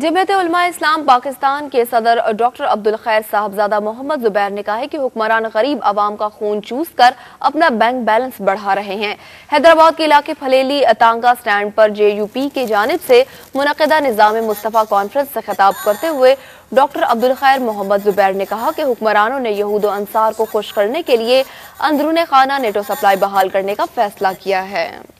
जमयत इस्लाम पाकिस्तान के सदर डॉक्टर अब्दुल खैर साहबजादा मोहम्मद जुबैर ने कहा है कि हुक्मरान गरीब आवाम का खून चूस कर अपना बैंक बैलेंस बढ़ा रहे हैं हैदराबाद के इलाके फलेली अतांगा स्टैंड पर जे यू पी की जानब से मुनदा निज़ाम मुस्तफ़ा कॉन्फ्रेंस से खिताब करते हुए डॉक्टर अब्दुल खैर मोहम्मद जुबैर ने कहा कि हुक्मरानों ने यहूद अनसार को खुश करने के लिए अंदरून खाना नेटो सप्लाई बहाल करने का फैसला किया है